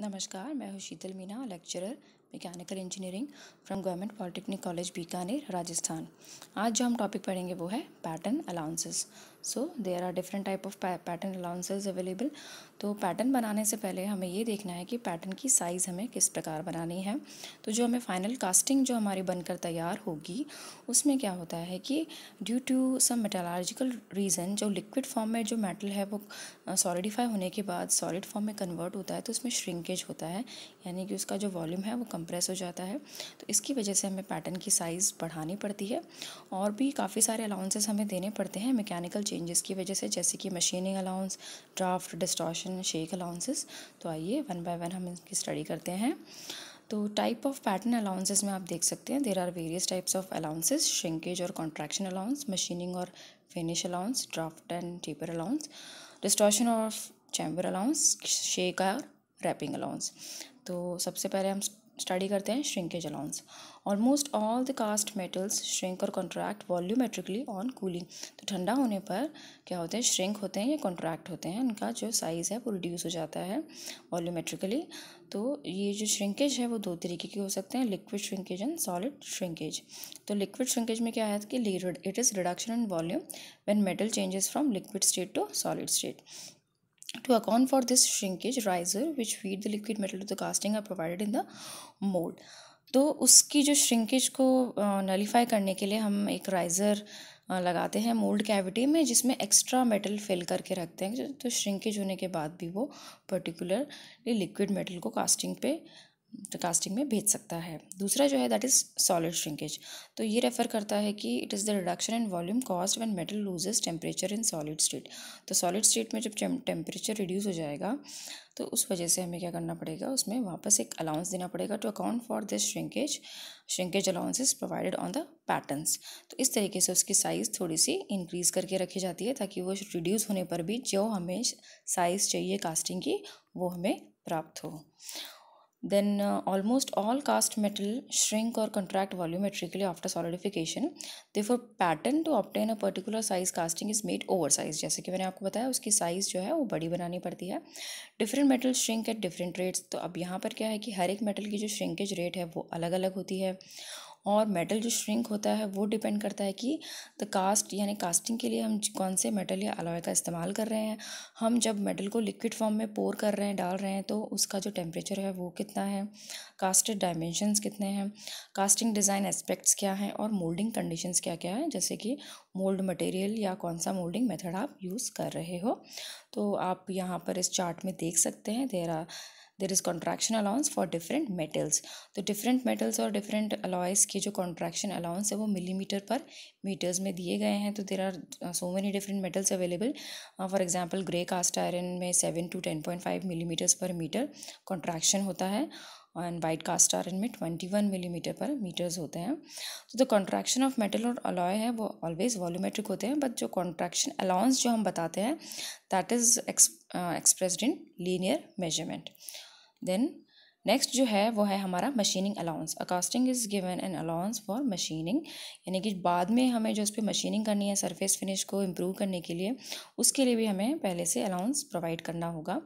नमस्कार मैं हूँ Sheetal Meena lecturer mechanical engineering from government polytechnic college Bikaner Rajasthan आज जो हम टॉपिक पढ़ेंगे वो है pattern allowances so there are different type of pattern allowances available तो पैटर्न बनाने से पहले हमें ये देखना है कि पैटर्न की साइज़ हमें किस प्रकार बनानी है तो जो हमें फाइनल कास्टिंग जो हमारी बनकर तैयार होगी उसमें क्या होता है कि due to some metallurgical reason जो लिक्विड फॉर्म में जो मेटल है वो सॉलिडिफाई होने के बाद सॉलिड फॉर्म में कन्वर्ट होता है तो उसमें श्रिंकेज होता है यानी कि उसका जो वॉल्यूम है वो कम कंप्रेस हो जाता है तो इसकी वजह से हमें पैटर्न की साइज़ बढ़ानी पड़ती है और भी काफ़ी सारे अलाउंसेस हमें देने पड़ते हैं मैकेनिकल चेंजेस की वजह से जैसे कि machining allowance draft distortion shake allowances तो आइए वन बाय वन हम इनकी स्टडी करते हैं तो टाइप ऑफ पैटर्न अलाउंसेज में आप देख सकते हैं there are various types of allowances shrinkage और कॉन्ट्रैक्शन अलाउंस मशीनिंग और finish allowance draft and taper allowance distortion of chamber allowance shake और रैपिंग अलाउंस तो सबसे पहले हम स्टडी करते हैं shrinkage allowance almost all the cast metals shrink और कॉन्ट्रैक्ट वॉल्यूमेट्रिकली ऑन कूलिंग तो ठंडा होने पर क्या होते हैं श्रिंक होते हैं या कॉन्ट्रैक्ट होते हैं उनका जो साइज़ है वो रिड्यूस हो जाता है वॉल्यूमेट्रिकली तो ये जो श्रिंकेज है वो दो तरीके के हो सकते हैं liquid shrinkage and solid shrinkage तो लिक्विड श्रिंकेज में क्या है कि it is reduction in volume when metal changes from liquid state to solid state To account for this shrinkage, riser which feed the liquid metal to the casting are provided in the mold. तो उसकी जो shrinkage को nullify करने के लिए हम एक riser लगाते हैं मोल्ड कैविटी में जिसमें एक्स्ट्रा मेटल फिल करके रखते हैं तो श्रिंकेज होने के बाद भी वो पर्टिकुलरली लिक्विड मेटल को कास्टिंग पे कास्टिंग में भेज सकता है दूसरा जो है दैट इज़ सॉलिड श्रिंकेज तो ये रेफर करता है कि it is the reduction in volume caused when metal loses temperature in solid state तो सॉलिड स्टेट में जब टेम्परेचर रिड्यूस हो जाएगा तो उस वजह से हमें क्या करना पड़ेगा उसमें वापस एक अलाउंस देना पड़ेगा to account for this shrinkage shrinkage allowance is provided on the patterns तो इस तरीके से उसकी साइज़ थोड़ी सी इंक्रीज़ करके रखी जाती है ताकि वो रिड्यूस होने पर भी जो हमें साइज़ चाहिए कास्टिंग की वो हमें प्राप्त हो then uh, almost all cast metal shrink or contract volumetrically after solidification therefore pattern to obtain a particular size casting is made oversized जैसे कि मैंने आपको बताया उसकी size जो है वो बड़ी बनानी पड़ती है different metal shrink at different rates तो अब यहाँ पर क्या है कि हर एक metal की जो shrinkage rate है वो अलग अलग होती है और मेटल जो श्रिंक होता है वो डिपेंड करता है कि द कास्ट यानी कास्टिंग के लिए हम कौन से मेटल या अलॉय का इस्तेमाल कर रहे हैं हम जब मेटल को लिक्विड फॉर्म में पोर कर रहे हैं डाल रहे हैं तो उसका जो टेम्परेचर है वो कितना है कास्टेड डायमेंशंस कितने हैं कास्टिंग डिज़ाइन एस्पेक्ट्स क्या हैं और मोल्डिंग कंडीशंस क्या क्या हैं जैसे कि मोल्ड मटेरियल या कौन सा मोल्डिंग मेथड आप यूज़ कर रहे हो तो आप यहाँ पर इस चार्ट में देख सकते हैं there are there is contraction allowance for different metals तो डिफरेंट मेटल्स और डिफरेंट अलॉयस के जो कॉन्ट्रैक्शन अलाउंस है वो मिलीमीटर पर मीटर्स में दिए गए हैं तो there are so many different metals available for example grey cast iron में seven to ten point five millimetres per metre contraction होता है एंड वाइट कास्ट आयरन में twenty one millimetre per metres होते हैं तो द कॉन्ट्रैक्शन ऑफ मेटल और alloy है वो ऑलवेज वॉल्यूमेट्रिक होते हैं बट जो कॉन्ट्रैक्शन अलाउंस जो हम बताते हैं that is expressed in linear measurement then next जो है वो है हमारा machining allowance a casting is given an allowance for machining यानी कि बाद में हमें जो इस पर मशीनिंग करनी है सरफेस फिनिश को इम्प्रूव करने के लिए उसके लिए भी हमें पहले से अलाउंस प्रोवाइड करना होगा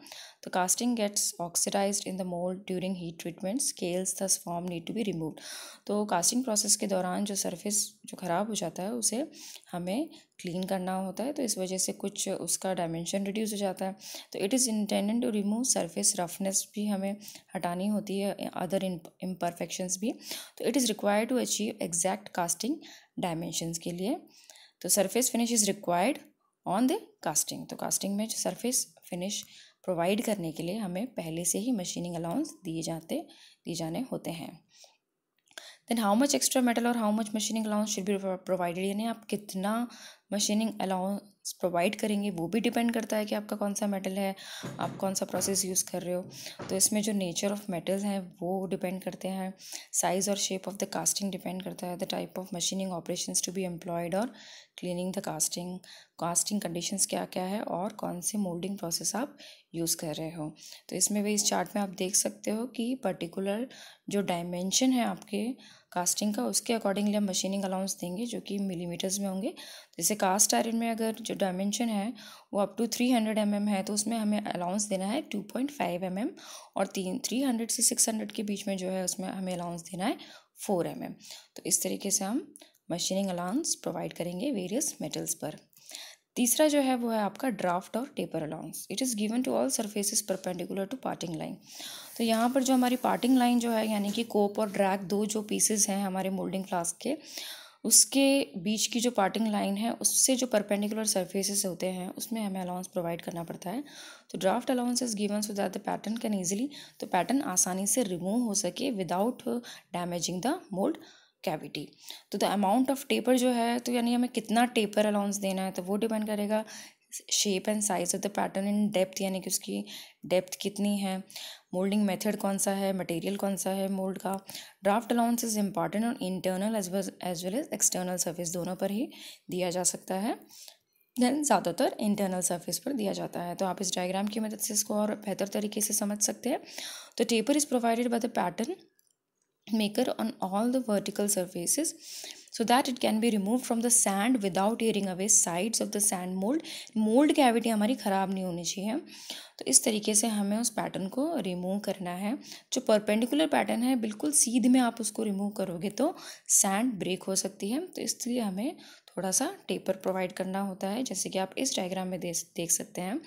The casting gets oxidized in the mold during heat treatment. Scales thus form need to be removed. तो casting process के दौरान जो surface जो ख़राब हो जाता है उसे हमें clean करना होता है तो इस वजह से कुछ उसका dimension reduce हो जाता है तो it is intended to remove surface roughness भी हमें हटानी होती है other imperfections भी तो it is required to achieve exact casting dimensions के लिए तो surface finish is required on the casting तो casting में जो surface finish प्रोवाइड करने के लिए हमें पहले से ही मशीनिंग अलाउंस दिए जाते दिए जाने होते हैं then how much extra metal और how much machining allowance should be provided यानी आप कितना मशीनिंग अलाउंस प्रोवाइड करेंगे वो भी डिपेंड करता है कि आपका कौन सा मेटल है आप कौन सा प्रोसेस यूज़ कर रहे हो तो इसमें जो नेचर ऑफ मेटल्स हैं वो डिपेंड करते हैं साइज़ और shape of the casting depend करता है the type of machining operation to be employed और cleaning the casting casting conditions क्या क्या है और कौन से मोल्डिंग प्रोसेस आप यूज़ कर रहे हो तो इसमें भी इस चार्ट में आप देख सकते हो कि पर्टिकुलर जो डायमेंशन है आपके कास्टिंग का उसके अकॉर्डिंगली हम मशीनिंग अलाउंस देंगे जो कि मिलीमीटर्स में होंगे जैसे कास्ट आयरन में अगर जो डायमेंशन है वो up to three hundred M M है तो उसमें हमें अलाउंस देना है two point five M M और तीन थ्री हंड्रेड से सिक्स हंड्रेड के बीच में जो है उसमें हमें अलाउंस देना है फोर एम एम तो इस तरीके से हम मशीनिंग अलाउंस प्रोवाइड करेंगे वेरियस मेटल्स पर तीसरा जो है वो है आपका ड्राफ्ट और taper allowance it is given to all surfaces perpendicular to parting line तो यहाँ पर जो हमारी पार्टिंग लाइन जो है यानी कि कोप और ड्रैग दो जो पीसेज हैं हमारे मोल्डिंग फ्लास्क के उसके बीच की जो पार्टिंग लाइन है उससे जो परपेंडिकुलर सर्फेसिस होते हैं उसमें हमें अलाउंस प्रोवाइड करना पड़ता है तो draft allowance is given so that the pattern can easily तो पैटर्न आसानी से रिमूव हो सके without damaging the mould cavity तो द अमाउंट ऑफ टेपर जो है तो यानी हमें कितना टेपर अलाउंस देना है तो वो डिपेंड करेगा shape and size of the pattern in depth यानी कि उसकी डेप्थ कितनी है मोल्डिंग मेथड कौन सा है मटेरियल कौन सा है मोल्ड का draft allowance is important on internal as well as well as external service दोनों पर ही दिया जा सकता है देन ज़्यादातर इंटरनल सर्विस पर दिया जाता है तो आप इस डायग्राम की मदद से इसको और बेहतर तरीके से समझ सकते हैं तो taper is provided by the pattern maker on all the vertical surfaces so that it can be removed from the sand without tearing away sides of the sand mold mold cavity हमारी ख़राब नहीं होनी चाहिए तो इस तरीके से हमें उस पैटर्न को रिमूव करना है जो परपेंडिकुलर पैटर्न है बिल्कुल सीध में आप उसको रिमूव करोगे तो सैंड ब्रेक हो सकती है तो इसलिए हमें थोड़ा सा टेपर प्रोवाइड करना होता है जैसे कि आप इस डायग्राम में देख सकते हैं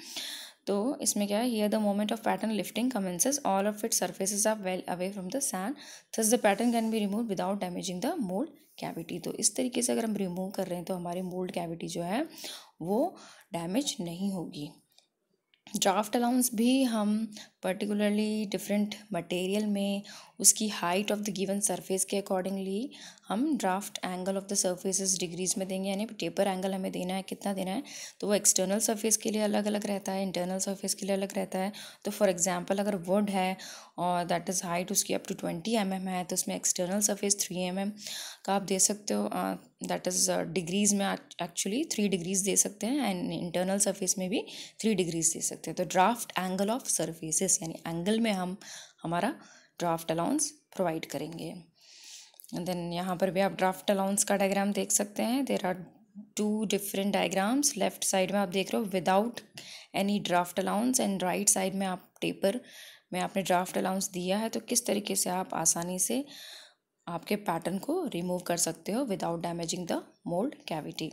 तो इसमें क्या है here the moment of pattern lifting commences all of it surfaces are well away from the sand thus the pattern can be remove without damaging the mould cavity तो इस तरीके से अगर हम रिमूव कर रहे हैं तो हमारी मोल्ड कैविटी जो है वो डैमेज नहीं होगी ड्राफ्ट अलाउंस भी हम पर्टिकुलरली डिफरेंट मटेरियल में उसकी height of the given surface के अकॉर्डिंगली हम draft angle of the surfaces degrees में देंगे यानी टेपर एंगल हमें देना है कितना देना है तो वो एक्सटर्नल सर्फेस के लिए अलग अलग रहता है इंटरनल सर्फेस के लिए अलग रहता है तो फॉर एग्जाम्पल अगर वुड है और दैट इज़ हाइट उसकी अप टू ट्वेंटी एम है तो उसमें एक्सटर्नल सर्फेस थ्री एम का आप दे सकते हो दैट इज़ डिग्रीज़ में एक्चुअली थ्री डिग्रीज़ दे सकते हैं एंड इंटरनल सरफेस में भी थ्री डिग्रीज़ दे सकते हैं तो ड्राफ्ट एंगल ऑफ सरफेसेस यानी एंगल में हम हमारा ड्राफ्ट अलाउंस प्रोवाइड करेंगे देन यहाँ पर भी आप ड्राफ्ट अलाउंस का डायग्राम देख सकते हैं there are two different diagrams left side में आप देख रहे हो without any draft allowance and right side में आप टेपर में आपने ड्राफ्ट अलाउंस दिया है तो किस तरीके से आप आसानी से आपके पैटर्न को रिमूव कर सकते हो without damaging the mould cavity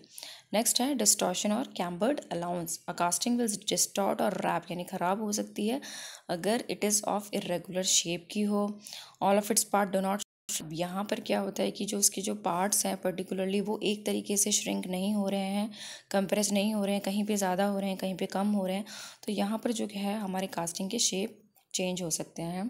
next है डिस्टॉशन और cambered allowance a casting will distort और रैप यानी ख़राब हो सकती है अगर it is of irregular shape की हो all of its part do not अब यहाँ पर क्या होता है कि जो उसके जो पार्ट्स हैं पर्टिकुलरली वो एक तरीके से श्रिंक नहीं हो रहे हैं कंप्रेस नहीं हो रहे हैं कहीं पे ज़्यादा हो रहे हैं कहीं पे कम हो रहे हैं तो यहाँ पर जो है हमारे कास्टिंग के शेप चेंज हो सकते हैं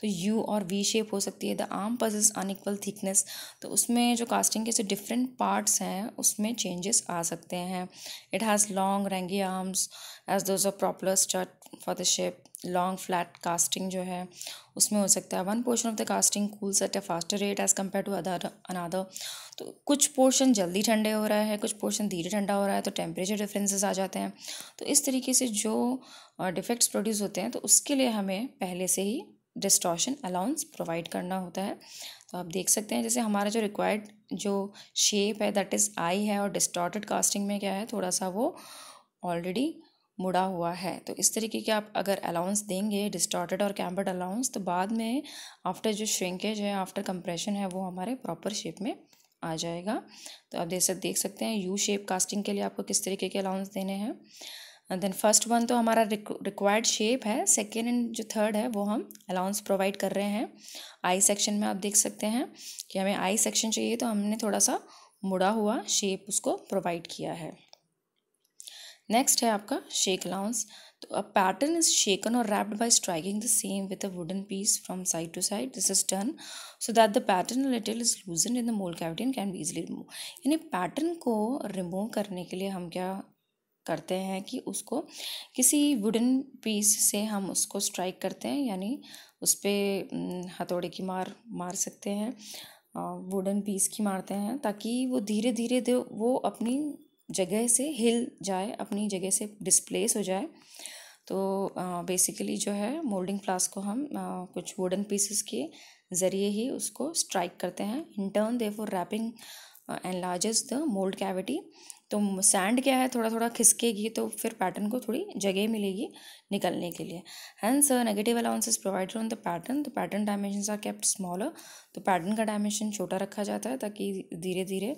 तो यू और वी शेप हो सकती है the arm possess unequal thickness तो उसमें जो कास्टिंग के जो डिफरेंट पार्ट्स हैं उसमें चेंजेस आ सकते हैं it has long rangy arms as those a proper start for the shape long flat casting जो है उसमें हो सकता है one portion of the casting cools at a faster rate as compare to other another तो कुछ portion जल्दी ठंडे हो रहा है कुछ पोर्शन धीरे ठंडा हो रहा है तो टेम्परेचर डिफरेंसेस आ जाते हैं तो इस तरीके से जो डिफेक्ट्स प्रोड्यूस होते हैं तो उसके लिए हमें पहले से ही डिस्टॉशन अलाउंस प्रोवाइड करना होता है तो आप देख सकते हैं जैसे हमारा जो रिक्वायर्ड जो शेप है दैट इज़ आई है और डिस्टॉटेड कास्टिंग में क्या है थोड़ा सा वो ऑलरेडी मुड़ा हुआ है तो इस तरीके के आप अगर अलाउंस देंगे डिस्टॉर्टेड और कैम्बर्ड अलाउंस तो बाद में आफ्टर जो श्रिंकेज है आफ्टर कंप्रेशन है वो हमारे प्रॉपर शेप में आ जाएगा तो आप जैसे देख सकते हैं यू शेप कास्टिंग के लिए आपको किस तरीके के अलाउंस देने हैं देन फर्स्ट वन तो हमारा रिक्वायर्ड शेप है सेकेंड एंड जो थर्ड है वो हम अलाउंस प्रोवाइड कर रहे हैं आई सेक्शन में आप देख सकते हैं कि हमें आई सेक्शन चाहिए तो हमने थोड़ा सा मुड़ा हुआ शेप उसको प्रोवाइड किया है नेक्स्ट है आपका शेक अलाउंस तो अ पैटर्न इज शेकन और rapped by striking the same with a wooden piece from side to side this is done so that the pattern little is loosen in the mould cavity and can be easily remove यानी pattern को remove करने के लिए हम क्या करते हैं कि उसको किसी वुडन पीस से हम उसको स्ट्राइक करते हैं यानी उस पर हथौड़े की मार मार सकते हैं वुडन पीस की मारते हैं ताकि वो धीरे धीरे वो अपनी जगह से हिल जाए अपनी जगह से डिस्प्लेस हो जाए तो बेसिकली जो है मोल्डिंग फ्लास्क को हम आ, कुछ वुडन पीसेस के ज़रिए ही उसको स्ट्राइक करते हैं in turn there rapping enlarges the mould cavity तो सैंड क्या है थोड़ा थोड़ा खिसकेगी तो फिर पैटर्न को थोड़ी जगह मिलेगी निकलने के लिए hence negative allowances provided on the pattern तो pattern dimension are kept smaller तो पैटर्न का डायमेंशन छोटा रखा जाता है ताकि धीरे धीरे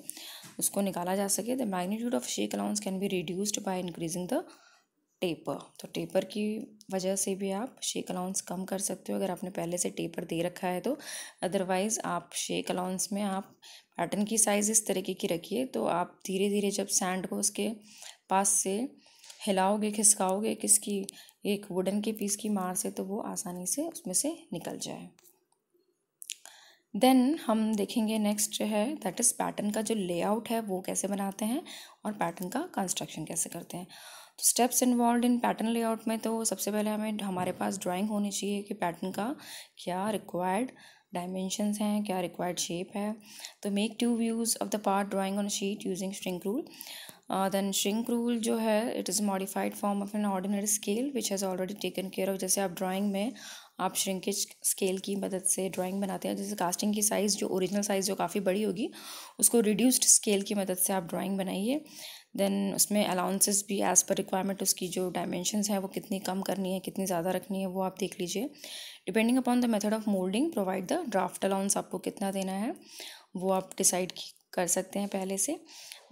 उसको निकाला जा सके the magnitude of shake allowance can be reduced by increasing the taper तो टेपर की वजह से भी आप शेक अलाउंस कम कर सकते हो अगर आपने पहले से टेपर दे रखा है तो अदरवाइज़ आप शेक अलाउंस में आप पैटर्न की साइज़ इस तरीके की रखिए तो आप धीरे धीरे जब सैंड को उसके पास से हिलाओगे खिसकाओगे किसकी एक वुडन के पीस की मार से तो वो आसानी से उसमें से निकल जाए देन हम देखेंगे नेक्स्ट जो है दैट इज़ पैटर्न का जो लेआउट है वो कैसे बनाते हैं और पैटर्न का कंस्ट्रक्शन कैसे करते हैं steps involve in pattern layout में तो सबसे पहले हमें हमारे पास ड्राइंग होनी चाहिए कि पैटर्न का क्या रिक्वायर्ड डायमेंशंस हैं क्या रिक्वायर्ड शेप है तो make two views of the part drawing on sheet using shrink rule then shrink rule जो है it is modified form of an ordinary scale which has already taken care of जैसे आप drawing में आप shrinkage scale की मदद से drawing बनाते हैं जैसे कास्टिंग की साइज़ जो ओरिजिनल साइज़ जो काफ़ी बड़ी होगी उसको रिड्यूस्ड स्केल की मदद से आप ड्राइंग बनाइए देन उसमें अलाउंसेस भी एज़ पर रिक्वायरमेंट उसकी जो डायमेंशनस हैं वो कितनी कम करनी है कितनी ज़्यादा रखनी है वो आप देख लीजिए depending upon the method of moulding provide the draft allowance आपको कितना देना है वो आप डिसाइड कर सकते हैं पहले से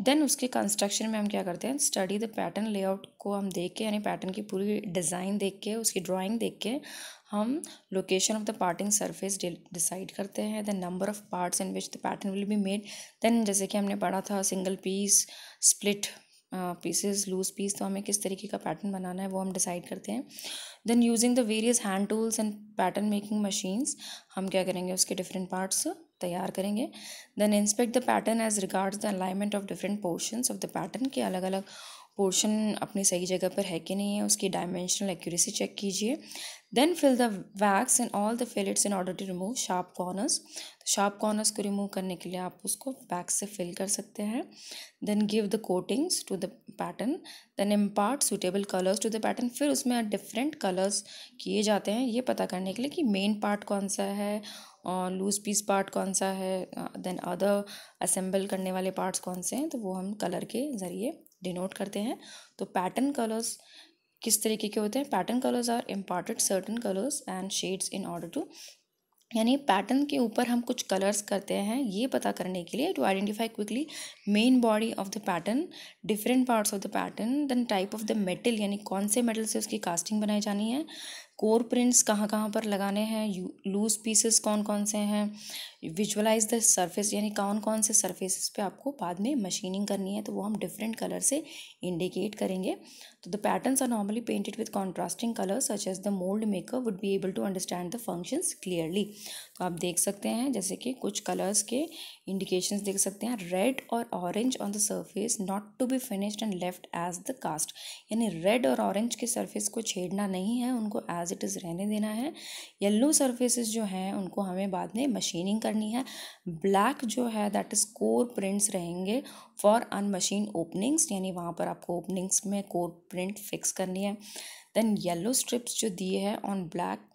देन उसके कंस्ट्रक्शन में हम क्या करते हैं स्टडी द पैटर्न लेआउट को हम देख के यानी पैटर्न की पूरी डिज़ाइन देख के उसकी ड्राइंग देख के हम location of the parting surface decide करते हैं then number of parts in which the pattern will be made then जैसे कि हमने पढ़ा था single piece split pieces loose piece तो हमें किस तरीके का पैटर्न बनाना है वो हम डिसाइड करते हैं then using the various hand tools and pattern making machines हम क्या करेंगे उसके डिफरेंट पार्ट्स तैयार करेंगे then inspect the pattern as regards the alignment of different portions of the pattern के अलग अलग पोर्शन अपनी सही जगह पर है कि नहीं है उसकी डायमेंशनल एक्यूरेसी चेक कीजिए then fill the wax and all the fillets in order to remove sharp corners तो शार्प कॉर्नर्स को रिमूव करने के लिए आप उसको वैक्स से फिल कर सकते हैं then give the coatings to the pattern then impart suitable colours to the pattern फिर उसमें डिफरेंट कलर्स किए जाते हैं ये पता करने के लिए कि मेन पार्ट कौन सा है और लूज पीस पार्ट कौन सा है देन अदर असेंबल करने वाले पार्ट्स कौन से हैं तो वो हम कलर के ज़रिए डिनोट करते हैं तो पैटर्न कलर्स किस तरीके के होते हैं pattern colours are important certain colours and shades in order to यानी पैटर्न के ऊपर हम कुछ कलर्स करते हैं ये पता करने के लिए to identify quickly main body of the pattern different parts of the pattern then type of the metal यानी कौन से मेटल से उसकी कास्टिंग बनाई जानी है कोर प्रिंट्स कहाँ कहाँ पर लगाने हैं लूज पीसेस कौन कौन से हैं विजुअलाइज द सरफेस यानी कौन कौन से सरफेसेस पे आपको बाद में मशीनिंग करनी है तो वो हम डिफरेंट कलर से इंडिकेट करेंगे So the patterns are normally painted with contrasting colors such as the mold maker would be able to understand the functions clearly. तो आप देख सकते हैं जैसे कि कुछ colors के indications देख सकते हैं red और orange on the surface not to be finished and left as the cast. यानी red और orange के surface को छेड़ना नहीं है उनको as it is रहने देना है येलो सरफेसेस जो हैं उनको हमें बाद में मशीनिंग करनी है ब्लैक जो है दैट इज़ कोर प्रिंट्स रहेंगे फॉर अन मशीन ओपनिंग्स यानी वहाँ पर आपको ओपनिंग्स में कोर प्रिंट फिक्स करनी है देन येलो स्ट्रिप्स जो दिए हैं ऑन ब्लैक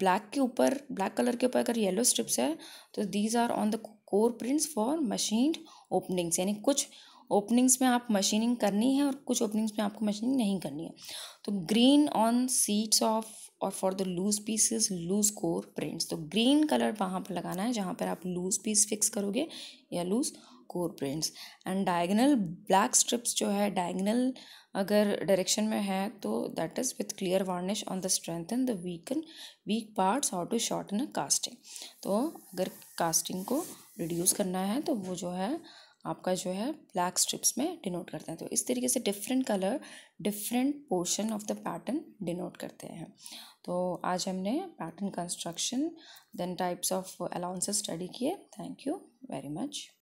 ब्लैक के ऊपर ब्लैक कलर के ऊपर अगर येलो स्ट्रिप्स है तो these are on the core prints for machine openings यानी कुछ ओपनिंग्स में आप मशीनिंग करनी है और कुछ ओपनिंग्स में आपको मशीनिंग नहीं करनी है तो ग्रीन ऑन सीट्स ऑफ और for the loose pieces loose core prints तो ग्रीन कलर वहाँ पर लगाना है जहाँ पर आप लूज पीस फिक्स करोगे या loose core prints and diagonal black stripes जो है डायगनल अगर डायरेक्शन में है तो that is with clear varnish on the strength and the weaken weak parts how to short in casting तो अगर कास्टिंग को रिड्यूस करना है तो वो जो है आपका जो है ब्लैक स्ट्रिप्स में डिनोट करते हैं तो इस तरीके से different colour different portion of the pattern denote करते हैं तो आज हमने pattern construction then types of allowances study किए थैंक यू वेरी मच